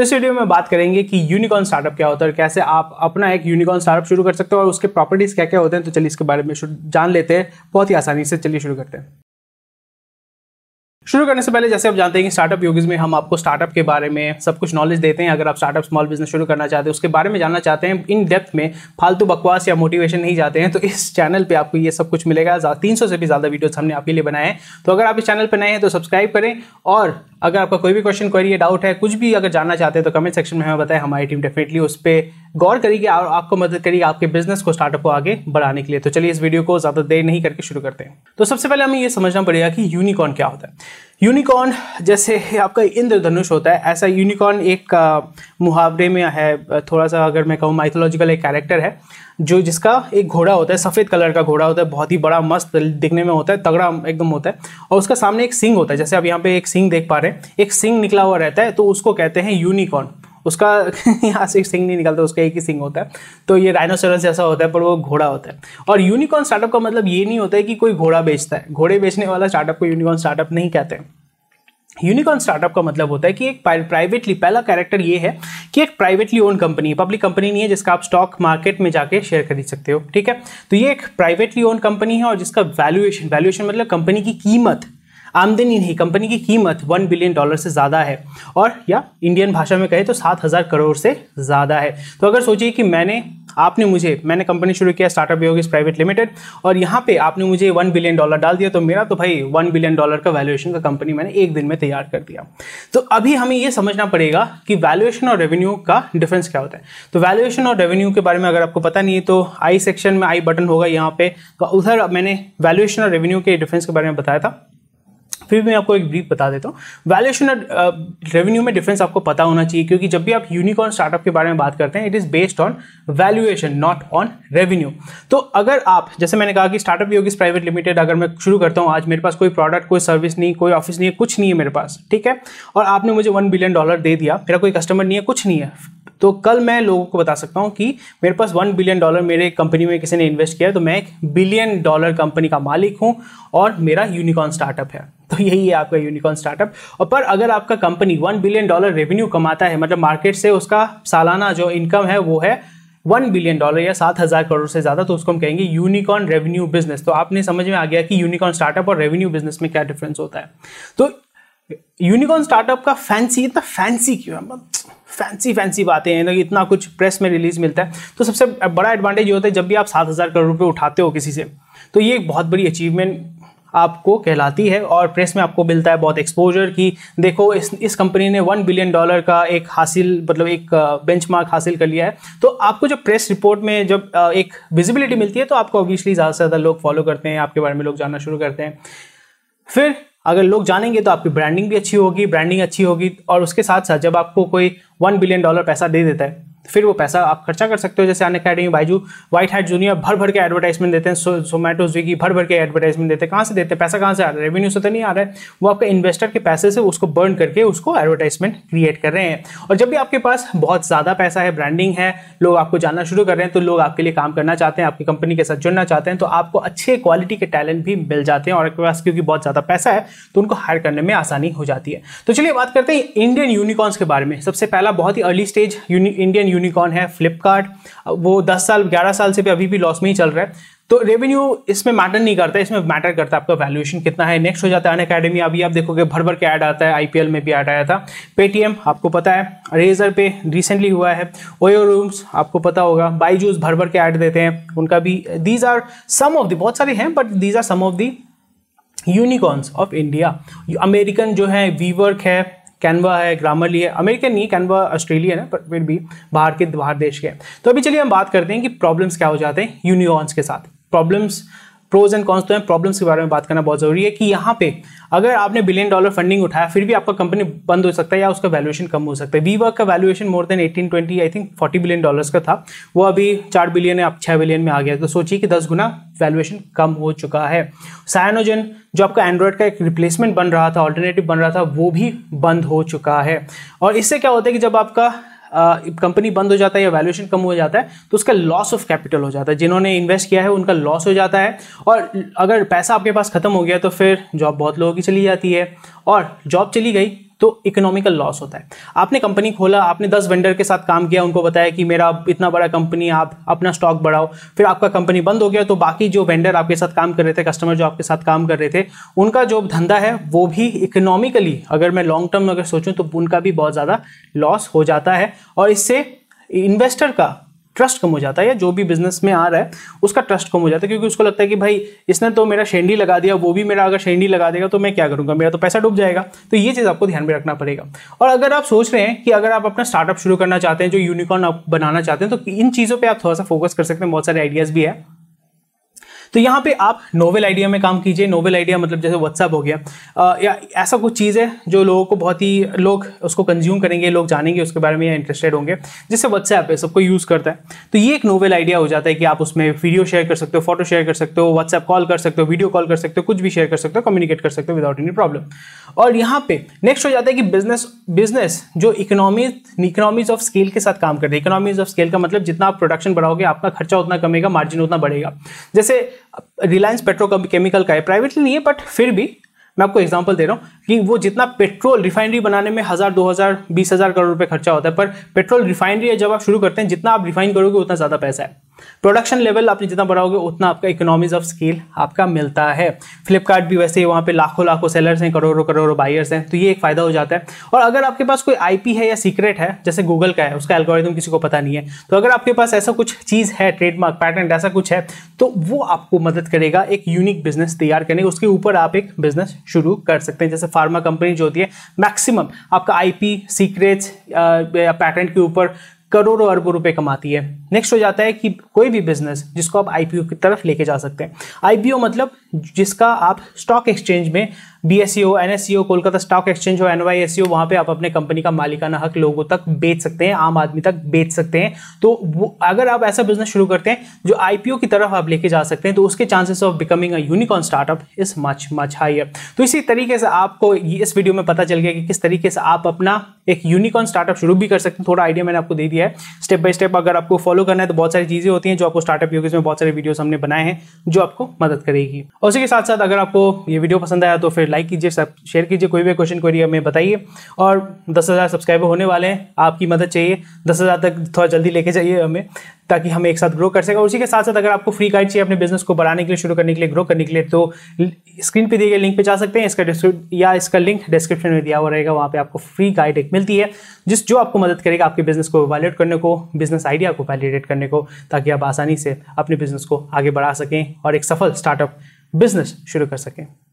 तो इस वीडियो में बात करेंगे कि यूनिकॉर्न स्टार्टअप क्या होता है और कैसे आप अपना एक यूनिकॉर्न स्टार्टअप शुरू कर सकते हो और उसके प्रॉपर्टीज़ क्या क्या होते हैं तो चलिए इसके बारे में जान लेते हैं बहुत ही आसानी से चलिए शुरू करते हैं शुरू करने से पहले जैसे आप जानते हैं कि स्टार्टअप योगिज में हम आपको स्टार्टअप के बारे में सब कुछ नॉलेज देते हैं अगर आप स्टार्टअप स्मॉल बिजनेस शुरू करना चाहते हैं उसके बारे में जानना चाहते हैं इन डेप्थ में फालतू बकवास या मोटिवेशन नहीं जाते हैं तो इस चैनल पे आपको ये सब कुछ मिलेगा तीन से भी ज़्यादा वीडियोज हमने आपके लिए बनाए हैं तो अगर आप इस चैनल पर नए हैं तो सब्सक्राइब करें और अगर आपका कोई भी क्वेश्चन क्वेरी डाउट है कुछ भी अगर जानना चाहते हैं तो कमेंट सेक्शन में हमें बताएं हमारी टीम डेफिनेटली उस पर गौर करिए और आपको मदद करिए आपके बिजनेस को स्टार्टअप को आगे बढ़ाने के लिए तो चलिए इस वीडियो को ज़्यादा देर नहीं करके शुरू करते हैं तो सबसे पहले हमें यह समझना पड़ेगा कि यूनिकॉर्न क्या होता है यूनिकॉर्न जैसे आपका इंद्रधनुष होता है ऐसा यूनिकॉर्न एक मुहावरे में है थोड़ा सा अगर मैं कहूँ माइथोलॉजिकल एक कैरेक्टर है जो जिसका एक घोड़ा होता है सफ़ेद कलर का घोड़ा होता है बहुत ही बड़ा मस्त दिखने में होता है तगड़ा एकदम होता है और उसका सामने एक सिंग होता है जैसे आप यहाँ पे एक सिंग देख पा रहे हैं एक सिंग निकला हुआ रहता है तो उसको कहते हैं यूनिकॉर्न उसका यहाँ से सिंग नहीं निकलता उसका एक ही सिंग होता है तो ये डायनोसोरस जैसा होता है पर वो घोड़ा होता है और यूनिकॉर्न स्टार्टअप का मतलब ये नहीं होता है कि कोई घोड़ा बेचता है घोड़े बेचने वाला स्टार्टअप को यूनिकॉर्न स्टार्टअप नहीं कहते हैं यूनिकॉर्न स्टार्टअप का मतलब होता है कि एक प्राइवेटली पहला कैरेक्टर ये है कि एक प्राइवेटली ओन कंपनी है पब्लिक कंपनी नहीं है जिसका आप स्टॉक मार्केट में जाके शेयर खरीद सकते हो ठीक है तो ये एक प्राइवेटली ओन कंपनी है और जिसका वैल्यूएशन वैल्यूएशन मतलब कंपनी की कीमत आमदनी नहीं कंपनी की कीमत वन बिलियन डॉलर से ज़्यादा है और या इंडियन भाषा में कहे तो सात हज़ार करोड़ से ज़्यादा है तो अगर सोचिए कि मैंने आपने मुझे मैंने कंपनी शुरू किया स्टार्टअप योगिस प्राइवेट लिमिटेड और यहाँ पे आपने मुझे वन बिलियन डॉलर डाल दिया तो मेरा तो भाई वन बिलियन डॉलर का वैल्यूएशन का कंपनी मैंने एक दिन में तैयार कर दिया तो अभी हमें ये समझना पड़ेगा कि वैल्यूएशन और रेवेन्यू का डिफरेंस क्या होता है तो वैल्यूएशन और रेवेन्यू के बारे में अगर आपको पता नहीं है तो आई सेक्शन में आई बटन होगा यहाँ पे तो उधर मैंने वैल्यूएशन और रेवेन्यू के डिफरेंस के बारे में बताया था फिर मैं आपको एक ब्रीफ बता देता हूँ वैल्यूशन रेवेन्यू uh, में डिफरेंस आपको पता होना चाहिए क्योंकि जब भी आप यूनिकॉर्न स्टार्टअप के बारे में बात करते हैं it is based on valuation not on revenue तो अगर आप जैसे मैंने कहा कि स्टार्टअप योगी प्राइवेट लिमिटेड अगर मैं शुरू करता हूँ आज मेरे पास कोई प्रोडक्ट कोई सर्विस नहीं कोई ऑफिस नहीं है कुछ नहीं है मेरे पास ठीक है और आपने मुझे वन बिलियन डॉलर दे दिया मेरा कोई कस्टमर नहीं है कुछ नहीं है तो कल मैं लोगों को बता सकता हूँ कि मेरे पास वन बिलियन डॉलर मेरे कंपनी में किसी ने इन्वेस्ट किया है तो मैं एक बिलियन डॉलर कंपनी का मालिक हूँ और मेरा यूनिकॉर्न स्टार्टअप है तो यही है आपका यूनिकॉर्न स्टार्टअप और पर अगर आपका company one billion dollar revenue कमाता है मतलब मार्केट से उसका सालाना जो इनकम है वो है वन बिलियन डॉलर या सात हज़ार करोड़ से ज़्यादा तो उसको हम कहेंगे यूनिकॉर्न रेवेन्यू बिजनेस तो आपने समझ में आ गया कि यूनिकॉर्न स्टार्टअप और रेवेन्यू बिजनेस में क्या डिफरेंस होता है तो यूनिकॉर्न स्टार्टअप का फैंसी इतना फैंसी क्यों है फैंसी मतलब फैंसी बातें हैं ना इतना कुछ प्रेस में रिलीज मिलता है तो सबसे बड़ा एडवांटेज ये होता है जब भी आप सात हज़ार करोड़ रुपये उठाते हो किसी से तो ये एक बहुत बड़ी अचीवमेंट आपको कहलाती है और प्रेस में आपको मिलता है बहुत एक्सपोजर की देखो इस इस कंपनी ने वन बिलियन डॉलर का एक हासिल मतलब एक बेंचमार्क हासिल कर लिया है तो आपको जब प्रेस रिपोर्ट में जब एक विजिबिलिटी मिलती है तो आपको ऑब्वियसली ज़्यादा से ज़्यादा लोग फॉलो करते हैं आपके बारे में लोग जानना शुरू करते हैं फिर अगर लोग जानेंगे तो आपकी ब्रांडिंग भी अच्छी होगी ब्रांडिंग अच्छी होगी और उसके साथ साथ जब आपको कोई वन बिलियन डॉलर पैसा दे देता है तो फिर वो पैसा आप खर्चा कर सकते हो जैसे Unacademy Byju White Hat Junior भर भर के एडवर्टाइजमेंट देते हैं जोमेटो स्विगी भर भर के एडवर्टाइजमेंट देते हैं कहाँ से देते हैं पैसा कहाँ से आ रहा है रेवेन्यू से तो नहीं आ रहा है वो आपके इन्वेस्टर के पैसे से उसको बर्न करके उसको एडवर्टाइजमेंट क्रिएट कर रहे हैं और जब भी आपके पास बहुत ज़्यादा पैसा है ब्रांडिंग है लोग आपको जानना शुरू कर रहे हैं तो लोग आपके लिए काम करना चाहते हैं आपकी कंपनी के साथ जुड़ना चाहते हैं तो आपको अच्छे क्वालिटी के टैलेंट भी मिल जाते हैं और आपके पास क्योंकि बहुत ज़्यादा पैसा है तो उनको हायर करने में आसानी हो जाती है तो चलिए बात करते हैं इंडियन यूनिकॉर्न्स के बारे में सबसे पहला बहुत ही अर्ली स्टेज इंडियन यूनिकॉर्न है फ्लिपकार्ट वो दस साल ग्यारह साल से भी अभी भी लॉस में ही चल रहा है तो रेवेन्यू इसमें मैटर नहीं करता इसमें मैटर करता है आपका वैल्यूएशन कितना है नेक्स्ट हो जाता है अन अकेडमी अभी आप देखोगे भर भर के ऐड आता है आईपीएल में भी ऐड आया था पेटीएम आपको पता है रेजर पे रिसेंटली हुआ है ओयो रूम्स आपको पता होगा बाईजूस भर भर के ऐड देते हैं उनका भी these are some of the बहुत सारे हैं but these are some of the unicorns of India American जो है वीवर्क है कैनवा है ग्रामरली है अमेरिकन नहीं कैनवा ऑस्ट्रेलियन है पर फिर भी बाहर के बाहर देश के तो अभी चलिए हम बात करते हैं कि प्रॉब्लम्स क्या हो जाते हैं यूनियॉन्स के साथ प्रॉब्लम्स प्रोज एंड कॉन्स तो हैं प्रॉब्लम्स के बारे में बात करना बहुत जरूरी है कि यहाँ पे अगर आपने बिलियन डॉलर फंडिंग उठाया फिर भी आपका कंपनी बंद हो सकता है या उसका वैल्यूएशन कम हो सकता है वी वर्क का valuation more than eighteen twenty I think forty billion dollars का था वो अभी चार बिलियन या छः बिलियन में आ गया तो सोचिए कि दस गुना वैल्यूएशन कम हो चुका है सायनोजन जो आपका एंड्रॉयड का एक रिप्लेसमेंट बन रहा था ऑल्टरनेटिव बन रहा था वो भी बंद हो चुका है और इससे क्या होता है कि जब आपका कंपनी बंद हो जाता है या वैल्यूएशन कम हो जाता है तो उसका लॉस ऑफ कैपिटल हो जाता है जिन्होंने इन्वेस्ट किया है उनका लॉस हो जाता है और अगर पैसा आपके पास ख़त्म हो गया तो फिर जॉब बहुत लोगों की चली जाती है और जॉब चली गई तो इकोनॉमिकल लॉस होता है आपने कंपनी खोला आपने दस वेंडर के साथ काम किया उनको बताया कि मेरा इतना बड़ा कंपनी आप अपना स्टॉक बढ़ाओ फिर आपका कंपनी बंद हो गया तो बाकी जो वेंडर आपके साथ काम कर रहे थे कस्टमर जो आपके साथ काम कर रहे थे उनका जो धंधा है वो भी इकोनॉमिकली अगर मैं लॉन्ग टर्म अगर सोचूं तो उनका भी बहुत ज़्यादा लॉस हो जाता है और इससे इन्वेस्टर का ट्रस्ट कम हो जाता है या जो भी बिजनेस में आ रहा है उसका ट्रस्ट कम हो जाता है क्योंकि उसको लगता है कि भाई इसने तो मेरा शेंडी लगा दिया वो भी मेरा अगर शेंडी लगा देगा तो मैं क्या करूंगा मेरा तो पैसा डूब जाएगा तो ये चीज़ आपको ध्यान में रखना पड़ेगा और अगर आप सोच रहे हैं कि अगर आप अपना स्टार्टअप शुरू करना चाहते हैं जो यूनिकॉर्न आप बनाना चाहते हैं तो इन चीज़ों पर आप थोड़ा सा फोकस कर सकते हैं बहुत सारे आइडियाज़ भी है तो यहाँ पे आप नोवेल आइडिया में काम कीजिए नोवेल आइडिया मतलब जैसे व्हाट्सअप हो गया आ, या ऐसा कुछ चीज़ है जो लोगों को बहुत ही लोग उसको कंज्यूम करेंगे लोग जानेंगे उसके बारे में या इंटरेस्टेड होंगे जैसे व्हाट्सएप है सबको यूज़ करता है तो ये एक नोवेल आइडिया हो जाता है कि आप उसमें वीडियो शेयर कर सकते हो फोटो शेयर कर सकते हो व्हाट्सएप कॉल कर सकते हो वीडियो कॉल कर सकते हो कुछ भी शेयर कर सकते हो कम्युनिकेट कर सकते हो विदाउट एनी प्रॉब्लम और यहाँ पे नेक्स्ट हो जाता है कि बिजनेस बिजनेस जो इकोनॉमी इकोनॉमीज ऑफ स्केल के साथ काम करते हैं इकोनॉमीज ऑफ स्केल का मतलब जितना आप प्रोडक्शन बढ़ाओगे आपका खर्चा उतना कमेगा मार्जिन उतना बढ़ेगा जैसे रिलायंस पेट्रोकेमिकल का है प्राइवेटली नहीं है बट फिर भी मैं आपको एग्जांपल दे रहा हूँ कि वो जितना पेट्रोल रिफाइनरी बनाने में हज़ार दो हज़ार बीस हज़ार करोड़ रुपये खर्चा होता है पर पेट्रोल रिफाइनरी है जब आप शुरू करते हैं जितना आप रिफाइन करोगे उतना ज़्यादा पैसा है प्रोडक्शन लेवल आपने जितना बढ़ाओगे उतना आपका इकोनॉमीज ऑफ स्केल आपका मिलता है फ्लिपकार्ट भी वैसे वहाँ पे लाखों लाखों सेलर्स हैं करोड़ों करोड़ों बायर्स हैं तो ये एक फ़ायदा हो जाता है और अगर आपके पास कोई आईपी है या सीक्रेट है जैसे गूगल का है उसका एल्गोरिदम किसी को पता नहीं है तो अगर आपके पास ऐसा कुछ चीज़ है ट्रेडमार्क पैटेंट ऐसा कुछ है तो वो आपको मदद करेगा एक यूनिक बिजनेस तैयार करने उसके ऊपर आप एक बिजनेस शुरू कर सकते हैं जैसे फार्मा कंपनी जो होती है मैक्सिमम आपका आई पी सीक्रेट्स पैटेंट के ऊपर करोड़ों अरबों रुपए कमाती है नेक्स्ट हो जाता है कि कोई भी बिजनेस जिसको आप आईपीओ की तरफ लेके जा सकते हैं आईपीओ मतलब जिसका आप स्टॉक एक्सचेंज में B S C N S C Kolkata stock exchange हो एन वाई एस सी वहाँ पर आप अपने कंपनी का मालिकाना हक लोगों तक बेच सकते हैं आम आदमी तक बेच सकते हैं तो वो अगर आप ऐसा बिजनेस शुरू करते हैं जो आई पी ओ की तरफ आप लेके जा सकते हैं तो उसके chances of becoming a unicorn startup is much much higher तो इसी तरीके से आपको इस वीडियो में पता चल गया कि किस तरीके से आप अपना एक यूनिकॉर्न स्टार्टअप शुरू भी कर सकते हैं थोड़ा आइडिया मैंने आपको दे दिया है स्टेप बाय स्टेप अगर आपको फॉलो करना है तो बहुत सारी चीज़ें होती हैं जो आपको स्टार्टअप योगेज में बहुत सारे वीडियोस हमने बनाए हैं जो आपको मदद करेगी उसी के साथ साथ अगर आपको ये वीडियो पसंद आया तो फिर लाइक कीजिए सब शेयर कीजिए कोई भी क्वेश्चन क्वेरी हमें बताइए और दस सब्सक्राइबर होने वाले हैं आपकी मदद चाहिए दस तक थोड़ा जल्दी लेके जाइए हमें ताकि हम एक साथ ग्रो कर सकें उसी के साथ साथ अगर आपको फ्री गाइड चाहिए अपने बिजनेस को बढ़ाने के लिए शुरू करने के लिए ग्रो करने के लिए तो स्क्रीन पे दिए गए लिंक पे जा सकते हैं इसका या इसका लिंक डिस्क्रिप्शन में दिया हुआ रहेगा वहाँ पे आपको फ्री गाइड एक मिलती है जिस जो आपको मदद करेगा आपके बिजनेस को वाले वैलिडेट करने को बिजनेस आइडिया को वैलिडेट करने को ताकि आप आसानी से अपने बिजनेस को आगे बढ़ा सकें और एक सफल स्टार्टअप बिजनेस शुरू कर सकें